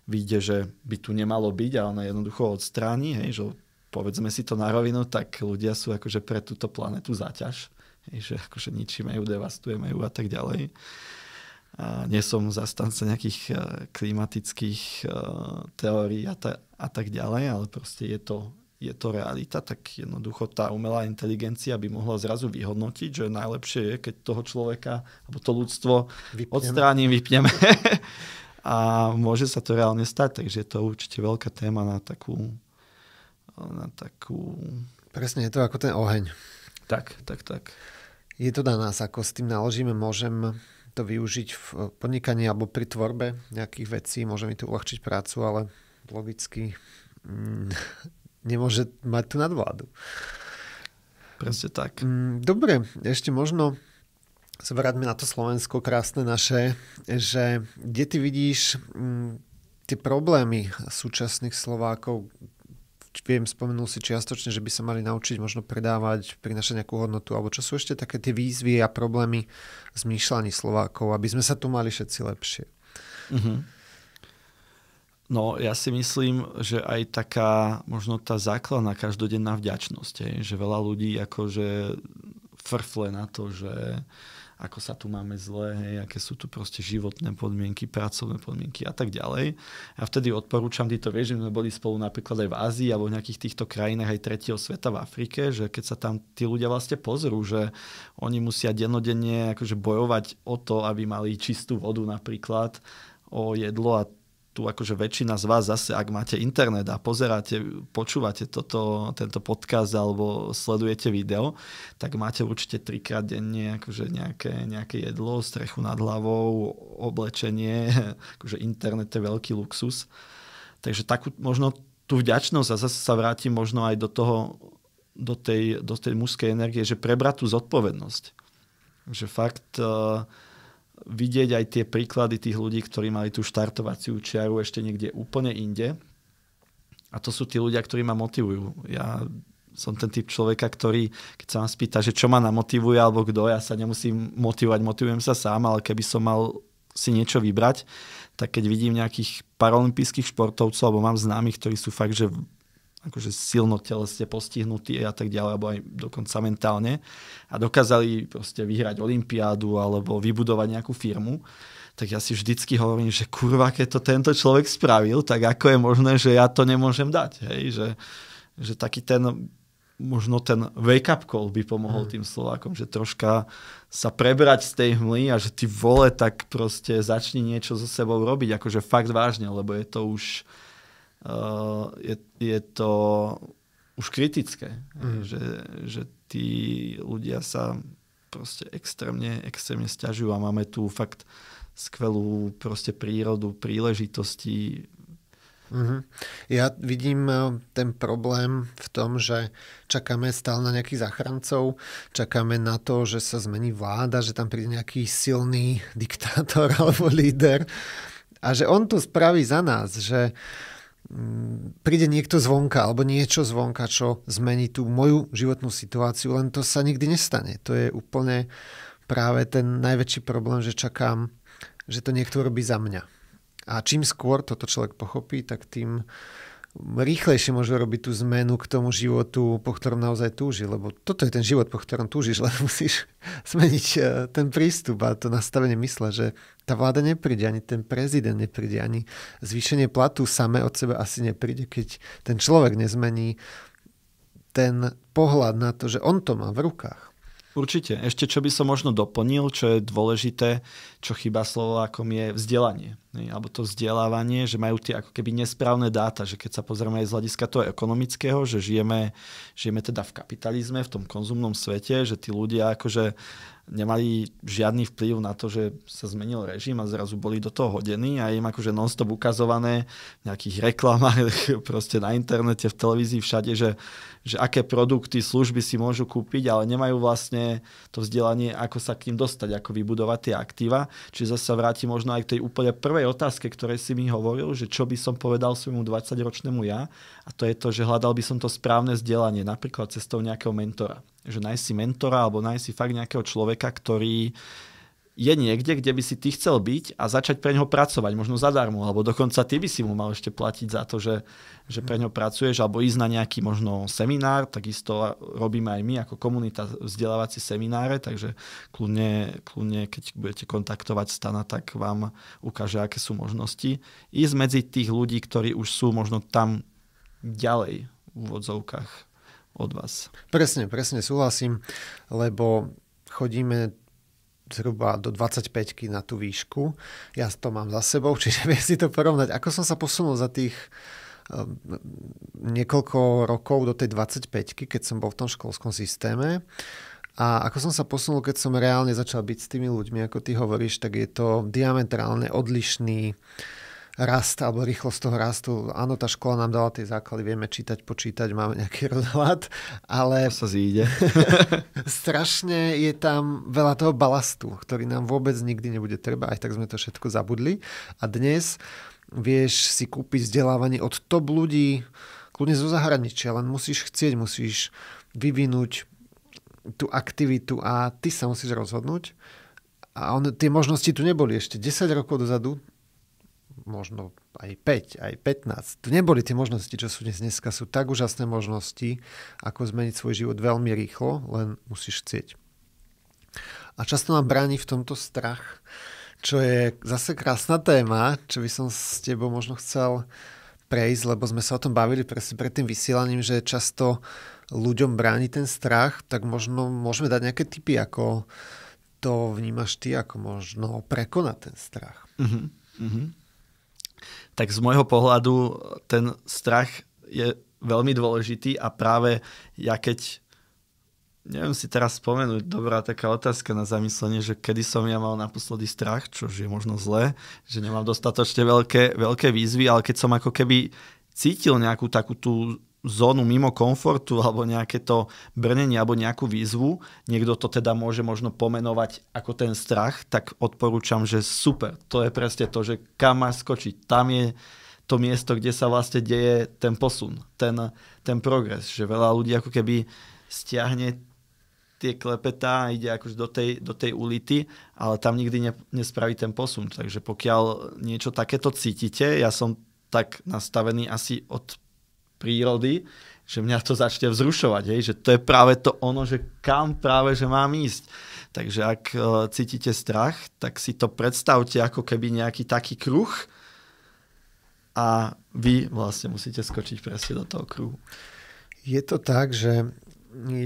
vyjde, že by tu nemalo byť a ona jednoducho odstráni, hej, že povedzme si to na rovinu, tak ľudia sú akože pre túto planetu zaťaž, hej, že akože ničíme ju, devastujeme ju a tak ďalej. A nie som zastanca nejakých e, klimatických e, teórií a, ta, a tak ďalej, ale proste je to je to realita, tak jednoducho tá umelá inteligencia by mohla zrazu vyhodnotiť, že najlepšie je, keď toho človeka alebo to ľudstvo vypneme. odstránim, vypneme. <laughs> A môže sa to reálne stať, takže je to určite veľká téma na takú... Na takú... Presne, je to ako ten oheň. Tak, tak, tak. Je to na nás, ako s tým naložíme, môžem to využiť v podnikaní alebo pri tvorbe nejakých vecí, môže mi to uľahčiť prácu, ale logicky mm, nemôže mať tú nadvládu. Presne tak. Mm, dobre, ešte možno sa vráťme na to Slovensko krásne naše, že kde ty vidíš mm, tie problémy súčasných Slovákov, viem, spomenul si čiastočne, že by sa mali naučiť možno predávať, prinašať nejakú hodnotu, alebo čo sú ešte také tie výzvy a problémy zmýšľaní Slovákov, aby sme sa tu mali všetci lepšie. Uh-huh. No, ja si myslím, že aj taká možno tá základná každodenná vďačnosť, je, že veľa ľudí akože frfle na to, že ako sa tu máme zle, hej, aké sú tu proste životné podmienky, pracovné podmienky a tak ďalej. Ja vtedy odporúčam tieto, vieš, že sme boli spolu napríklad aj v Ázii alebo v nejakých týchto krajinách aj tretieho sveta v Afrike, že keď sa tam tí ľudia vlastne pozrú, že oni musia dennodenne akože bojovať o to, aby mali čistú vodu napríklad, o jedlo a tu akože väčšina z vás zase, ak máte internet a pozeráte, počúvate toto, tento podcast alebo sledujete video, tak máte určite trikrát denne akože nejaké, nejaké jedlo, strechu nad hlavou, oblečenie, <laughs> akože internet je veľký luxus. Takže takú možno tú vďačnosť a zase sa vrátim možno aj do toho, do tej, do tej mužskej energie, že prebrať tú zodpovednosť. Že fakt uh, vidieť aj tie príklady tých ľudí, ktorí mali tú štartovaciu čiaru ešte niekde úplne inde. A to sú tí ľudia, ktorí ma motivujú. Ja som ten typ človeka, ktorý, keď sa vám spýta, že čo ma namotivuje alebo kto, ja sa nemusím motivovať, motivujem sa sám, ale keby som mal si niečo vybrať, tak keď vidím nejakých paralympijských športovcov, alebo mám známych, ktorí sú fakt, že akože silno telesne postihnutí a tak ďalej, alebo aj dokonca mentálne a dokázali proste vyhrať olympiádu alebo vybudovať nejakú firmu, tak ja si vždycky hovorím, že kurva, keď to tento človek spravil, tak ako je možné, že ja to nemôžem dať, hej? Že, že taký ten možno ten wake-up call by pomohol hmm. tým Slovákom, že troška sa prebrať z tej hmly a že ty vole, tak proste začni niečo so sebou robiť, akože fakt vážne, lebo je to už Eh, je, je to už kritické, mm. že, že tí ľudia sa proste extrémne, extrémne stiažujú a máme tu fakt skvelú proste prírodu, príležitosti. Mm-hmm. Ja vidím eh, ten problém v tom, že čakáme stále na nejakých záchrancov, čakáme na to, že sa zmení vláda, že tam príde nejaký silný <laughs> diktátor <laughs> alebo líder a že on to spraví za nás, že uh, Mm, príde niekto zvonka alebo niečo zvonka, čo zmení tú moju životnú situáciu, len to sa nikdy nestane. To je úplne práve ten najväčší problém, že čakám, že to niekto robí za mňa. A čím skôr toto človek pochopí, tak tým rýchlejšie môže robiť tú zmenu k tomu životu, po ktorom naozaj túži. Lebo toto je ten život, po ktorom túžiš, <laughs> len musíš zmeniť e, ten prístup a to nastavenie mysle, že tá vláda nepríde, ani ten prezident nepríde, ani zvýšenie platu samé od seba asi nepríde, keď ten človek nezmení ten pohľad na to, že on to má v rukách. Určite. Ešte čo by som možno doplnil, čo je dôležité, čo chýba Slovákom je vzdelanie. Ne? Alebo to vzdelávanie, že majú tie ako keby nesprávne dáta, že keď sa pozrieme aj z hľadiska toho ekonomického, že žijeme, žijeme teda v kapitalizme, v tom konzumnom svete, že tí ľudia akože nemali žiadny vplyv na to, že sa zmenil režim a zrazu boli do toho hodení a im akože non-stop ukazované v nejakých reklamách, <laughs> proste na internete, v televízii, všade, že, že aké produkty, služby si môžu kúpiť, ale nemajú vlastne to vzdelanie, ako sa k ním dostať, ako vybudovať tie aktíva. Čiže zase sa vráti možno aj k tej úplne prvej otázke, ktorej si mi hovoril, že čo by som povedal svojmu 20-ročnému ja a to je to, že hľadal by som to správne vzdelanie, napríklad cestou nejakého mentora že nájsť si mentora alebo nájsť si fakt nejakého človeka, ktorý je niekde, kde by si ty chcel byť a začať pre neho pracovať, možno zadarmo, alebo dokonca ty by si mu mal ešte platiť za to, že, že pre neho pracuješ, alebo ísť na nejaký možno seminár, takisto robíme aj my ako komunita vzdelávacie semináre, takže kľudne, kľudne keď budete kontaktovať Stana, tak vám ukáže, aké sú možnosti. Ísť medzi tých ľudí, ktorí už sú možno tam ďalej v úvodzovkách od vás. Presne, presne súhlasím, lebo chodíme zhruba do 25 na tú výšku. Ja to mám za sebou, <laughs> čiže viem si to porovnať. Ako som sa posunul za tých ehm, niekoľko rokov do tej 25 keď som bol v tom školskom systéme. A ako som sa posunul, keď som reálne začal byť s tými ľuďmi, ako ty hovoríš, tak je to diametrálne odlišný uh, rast alebo rýchlosť toho rastu. Áno, tá škola nám dala tie základy, vieme čítať, počítať, máme nejaký <laughs> rozhľad, ale... To sa zíde. <laughs> strašne je tam veľa toho balastu, ktorý nám vôbec nikdy nebude treba, aj tak sme to všetko zabudli. A dnes vieš si kúpiť vzdelávanie od top ľudí, kľudne zo zahraničia, len musíš chcieť, musíš vyvinúť tú aktivitu a ty sa musíš rozhodnúť. A on, tie možnosti tu neboli ešte 10 rokov dozadu, možno aj 5, aj 15. To neboli tie možnosti, čo sú dnes. Dneska sú tak úžasné možnosti, ako zmeniť svoj život veľmi rýchlo, len musíš chcieť. A často nám bráni v tomto strach, čo je zase krásna téma, čo by som s tebou možno chcel prejsť, lebo sme sa o tom bavili presne pred tým vysielaním, že často ľuďom bráni ten strach, tak možno môžeme dať nejaké typy ako to vnímaš ty, ako možno prekonať ten strach. Uh-huh, uh-huh tak z môjho pohľadu ten strach je veľmi dôležitý a práve ja keď Neviem si teraz spomenúť, dobrá taká otázka na zamyslenie, že kedy som ja mal naposledy strach, čo je možno zlé, že nemám dostatočne veľké, veľké výzvy, ale keď som ako keby cítil nejakú takú tú zónu mimo komfortu alebo nejaké to brnenie alebo nejakú výzvu, niekto to teda môže možno pomenovať ako ten strach, tak odporúčam, že super, to je presne to, že kam máš skočiť. Tam je to miesto, kde sa vlastne deje ten posun, ten, ten progres, že veľa ľudí ako keby stiahne tie klepetá a ide akož do tej, do tej ulity, ale tam nikdy ne, nespraví ten posun. Takže pokiaľ niečo takéto cítite, ja som tak nastavený asi od prírody, že mňa to začne vzrušovať, hej, že to je práve to ono, že kam práve, že mám ísť. Takže ak e, cítite strach, tak si to predstavte ako keby nejaký taký kruh a vy vlastne musíte skočiť presne do toho kruhu. Je to tak, že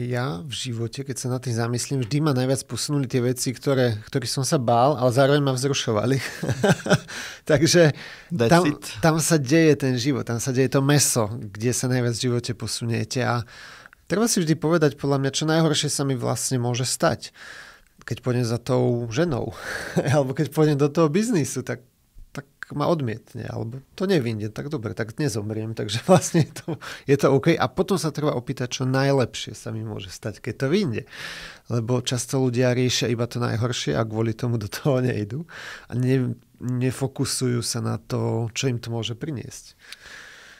ja v živote, keď sa na tým zamyslím, vždy ma najviac posunuli tie veci, ktoré, ktorých som sa bál, ale zároveň ma vzrušovali. <laughs> Takže tam, tam sa deje ten život, tam sa deje to meso, kde sa najviac v živote posuniete a treba si vždy povedať, podľa mňa, čo najhoršie sa mi vlastne môže stať. Keď pôjdem za tou ženou, <laughs> alebo keď pôjdem do toho biznisu, tak ma odmietne, alebo to nevinde, tak dobre, tak nezomriem, takže <laughs> vlastne je to, je to OK. A potom sa treba opýtať, čo najlepšie sa mi môže stať, keď to vinde. Lebo často ľudia riešia iba to najhoršie a kvôli tomu do toho nejdu a ne, nefokusujú sa na to, čo im to môže priniesť.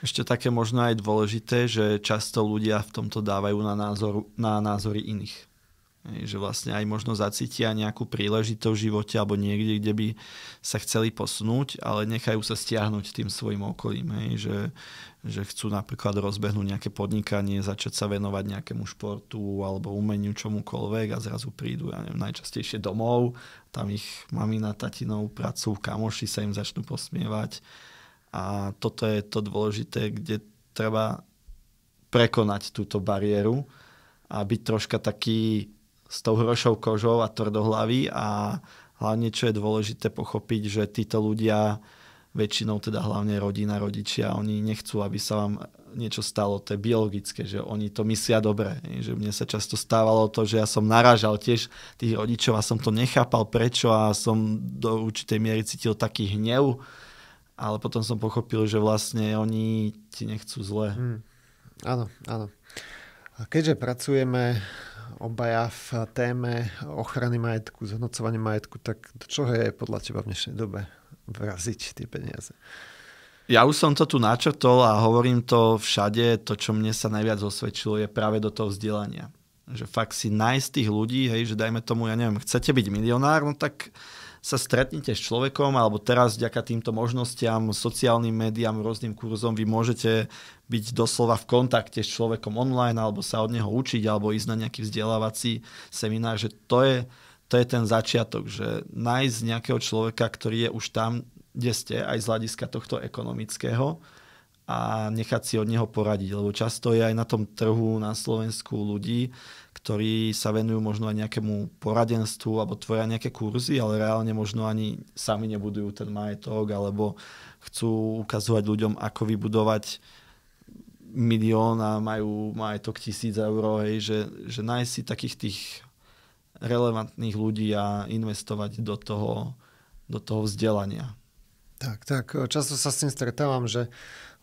Ešte také možno aj dôležité, že často ľudia v tomto dávajú na, názor, na názory iných že vlastne aj možno zacítia nejakú príležitosť v živote alebo niekde, kde by sa chceli posunúť, ale nechajú sa stiahnuť tým svojim okolím, hej, že, že chcú napríklad rozbehnúť nejaké podnikanie, začať sa venovať nejakému športu alebo umeniu čomukoľvek a zrazu prídu, ja neviem, najčastejšie domov, tam ich mamina, tatinov, pracu, kamoši sa im začnú posmievať a toto je to dôležité, kde treba prekonať túto bariéru a byť troška taký s tou hrošou kožou a tvrdohlavý a hlavne, čo je dôležité pochopiť, že títo ľudia, väčšinou teda hlavne rodina, rodičia, oni nechcú, aby sa vám niečo stalo, to je biologické, že oni to myslia dobre. Že mne sa často stávalo to, že ja som narážal tiež tých rodičov a som to nechápal prečo a som do určitej miery cítil taký hnev, ale potom som pochopil, že vlastne oni ti nechcú zle. Hmm. Áno, áno. A keďže pracujeme obaja v téme ochrany majetku, zhodnocovanie majetku, tak do čoho je podľa teba v dnešnej dobe vraziť tie peniaze? Ja už som to tu načrtol a hovorím to všade, to, čo mne sa najviac osvedčilo, je práve do toho vzdelania. Že fakt si nájsť tých ľudí, hej, že dajme tomu, ja neviem, chcete byť milionár, no tak sa stretnite s človekom, alebo teraz vďaka týmto možnostiam, sociálnym médiám, rôznym kurzom, vy môžete byť doslova v kontakte s človekom online alebo sa od neho učiť alebo ísť na nejaký vzdelávací seminár, že to je, to je ten začiatok, že nájsť nejakého človeka, ktorý je už tam, kde ste, aj z hľadiska tohto ekonomického a nechať si od neho poradiť, lebo často je aj na tom trhu na Slovensku ľudí, ktorí sa venujú možno aj nejakému poradenstvu alebo tvoria nejaké kurzy, ale reálne možno ani sami nebudujú ten majetok alebo chcú ukazovať ľuďom, ako vybudovať milión a majú k tisíc eur, hej, že, že nájsť si takých tých relevantných ľudí a investovať do toho, do toho vzdelania. Tak, tak. Často sa s tým stretávam, že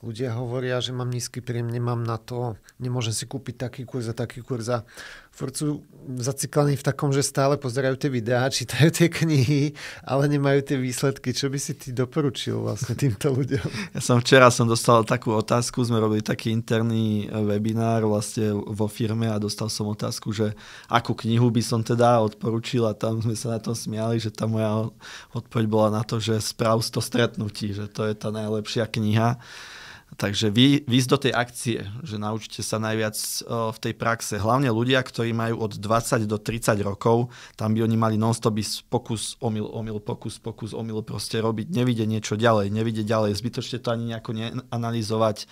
Ľudia hovoria, že mám nízky príjem, nemám na to, nemôžem si kúpiť taký kurz a taký kurz a furt sú zaciklaní v takom, že stále pozerajú tie videá, čítajú tie knihy, ale nemajú tie výsledky. Čo by si ty doporučil vlastne týmto ľuďom? Ja som včera som dostal takú otázku, sme robili taký interný e, webinár vlastne vo firme a dostal som otázku, že akú knihu by som teda odporučil a tam sme sa na tom smiali, že tá moja odpoveď bola na to, že správ 100 stretnutí, že to je tá najlepšia kniha. Takže vy, vy do tej akcie, že naučite sa najviac o, e, v tej praxe. Hlavne ľudia, ktorí majú od 20 do 30 rokov, tam by oni mali non-stop pokus, omyl, omyl, pokus, pokus, omyl proste robiť. Nevidie niečo ďalej, nevidie ďalej. Zbytočne to ani nejako neanalizovať, e,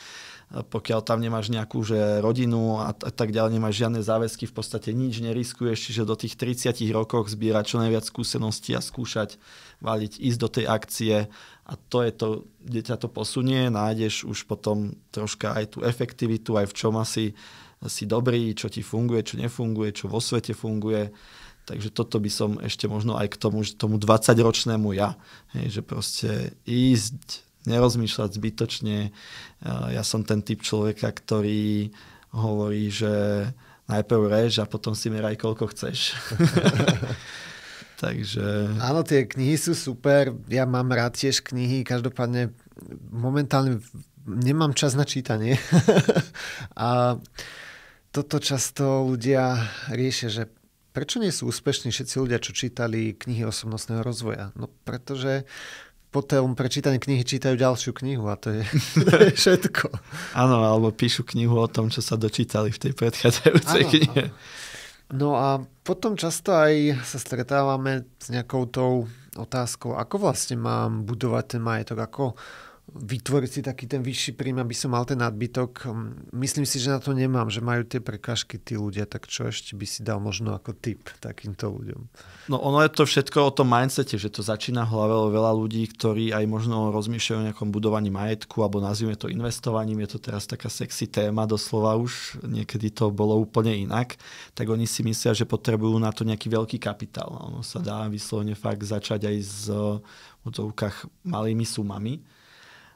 pokiaľ tam nemáš nejakú že rodinu a, t- a tak ďalej, nemáš žiadne záväzky, v podstate nič neriskuješ, čiže do tých 30 rokov zbierať čo najviac skúseností a skúšať valiť, ísť do tej akcie a to je to, kde ťa to posunie, nájdeš už potom troška aj tú efektivitu, aj v čom asi si dobrý, čo ti funguje, čo nefunguje, čo vo svete funguje. Takže toto by som ešte možno aj k tomu, tomu 20-ročnému ja, hej, že proste ísť, nerozmýšľať zbytočne. Ja som ten typ človeka, ktorý hovorí, že najprv rež a potom si meraj koľko chceš. <laughs> Takže... Áno, tie knihy sú super, ja mám rád tiež knihy, každopádne momentálne nemám čas na čítanie. <laughs> a toto často ľudia riešia, že prečo nie sú úspešní všetci ľudia, čo čítali knihy osobnostného rozvoja? No pretože po tom prečítaní knihy čítajú ďalšiu knihu a to je, <laughs> to je všetko. Áno, alebo píšu knihu o tom, čo sa dočítali v tej predchádzajúcej knihe. Ano. No a potom často aj sa stretávame s nejakou tou otázkou, ako vlastne mám budovať ten majetok, ako vytvoriť si taký ten vyšší príjm, aby som mal ten nadbytok. Mm, myslím si, že na to nemám, že majú tie prekažky tí ľudia, tak čo ešte by si dal možno ako tip takýmto ľuďom? No ono je to všetko o tom mindsete, že to začína v hlave veľa ľudí, ktorí aj možno rozmýšľajú o nejakom budovaní majetku alebo nazvime to investovaním, je to teraz taká sexy téma, doslova už niekedy to bolo úplne inak, tak oni si myslia, že potrebujú na to nejaký veľký kapitál. Ono sa dá vyslovene fakt začať aj s v malými sumami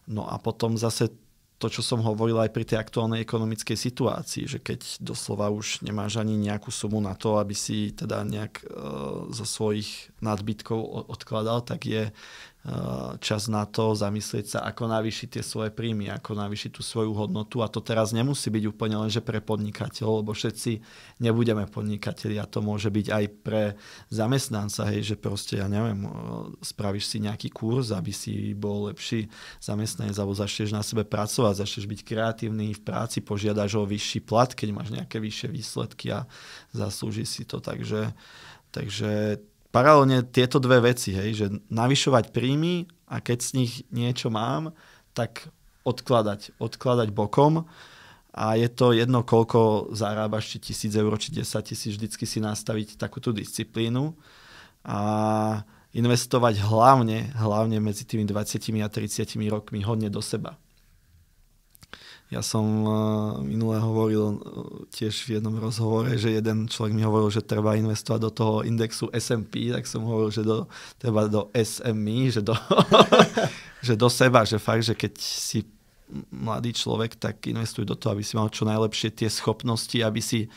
No a potom zase to, čo som hovoril aj pri tej aktuálnej ekonomickej situácii, že keď doslova už nemáš ani nejakú sumu na to, aby si teda nejak e, zo svojich nadbytkov odkladal, tak je eh, čas na to zamyslieť sa, ako navýšiť tie svoje príjmy, ako navýšiť tú svoju hodnotu. A to teraz nemusí byť úplne len, že pre podnikateľov, lebo všetci nebudeme podnikateľi. A to môže byť aj pre zamestnanca, hej, že proste, ja neviem, eh, spravíš si nejaký kurz, aby si bol lepší zamestnanec, alebo začneš na sebe pracovať, začneš byť kreatívny v práci, požiadaš o vyšší plat, keď máš nejaké vyššie výsledky a zaslúži si to. Takže, takže paralelne tieto dve veci, hej, že navyšovať príjmy a keď z nich niečo mám, tak odkladať, odkladať bokom a je to jedno, koľko zarábaš, či tisíc eur, či 10 tisíc, vždycky si nastaviť takúto disciplínu a investovať hlavne, hlavne medzi tými 20 a 30 rokmi hodne do seba. Ja som eh, minule hovoril eh, tiež v jednom rozhovore, že jeden človek mi hovoril, že treba investovať do toho indexu S&P, tak som hovoril, že do, treba do SMI, že do, <laughs> že do seba, že fakt, že keď si mladý človek, tak investuj do toho, aby si mal čo najlepšie tie schopnosti, aby si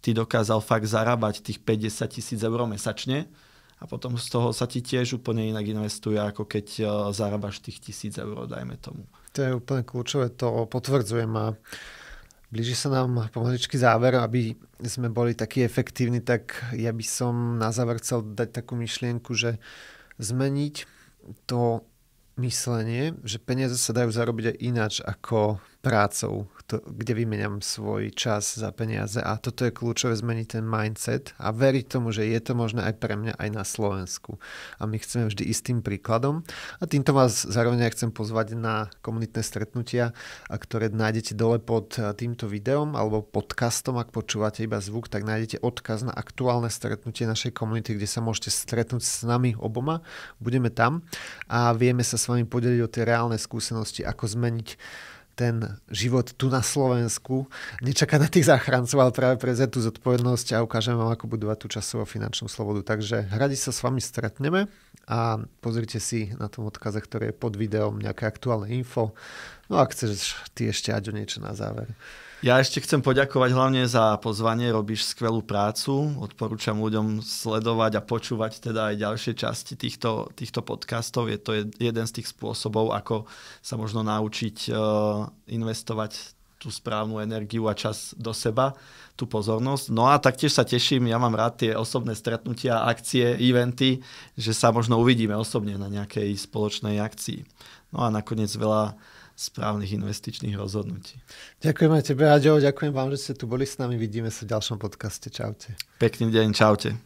ty dokázal fakt zarábať tých 50 tisíc eur mesačne a potom z toho sa ti tiež úplne inak investuje, ako keď eh, zarábaš tých tisíc eur, dajme tomu. To je úplne kľúčové, to potvrdzujem a blíži sa nám pomaličky záver, aby sme boli takí efektívni, tak ja by som na záver chcel dať takú myšlienku, že zmeniť to myslenie, že peniaze sa dajú zarobiť aj ináč, ako prácou, kde vymeniam svoj čas za peniaze. A toto je kľúčové zmeniť ten mindset a veriť tomu, že je to možné aj pre mňa aj na Slovensku. A my chceme vždy istým príkladom. A týmto vás zároveň aj chcem pozvať na komunitné stretnutia, ktoré nájdete dole pod e, týmto videom alebo podcastom. Ak počúvate iba zvuk, tak nájdete odkaz na aktuálne stretnutie našej komunity, kde sa môžete stretnúť s nami oboma. Budeme tam a vieme sa s vami podeliť o tie reálne skúsenosti, ako zmeniť ten život tu na Slovensku nečaká na tých záchrancov, ale práve pre tú zodpovednosť a ukážeme vám, ako budovať tú časovú finančnú slobodu. Takže radi sa s vami stretneme a pozrite si na tom odkaze, ktorý je pod videom, nejaké aktuálne info. No a chceš ty ešte, o niečo na záver. Ja ešte chcem poďakovať hlavne za pozvanie, robíš skvelú prácu. Odporúčam ľuďom sledovať a počúvať teda aj ďalšie časti týchto, týchto podcastov. Je to jeden z tých spôsobov, ako sa možno naučiť e, investovať tú správnu energiu a čas do seba, tú pozornosť. No a taktiež sa teším, ja mám rád tie osobné stretnutia, akcie, eventy, že sa možno uvidíme osobne na nejakej spoločnej akcii. No a nakoniec veľa správnych investičných rozhodnutí. Ďakujem aj tebe, Aďo, ďakujem vám, že ste tu boli s nami. Vidíme sa v ďalšom podcaste. Čaute. Pekný deň, čaute.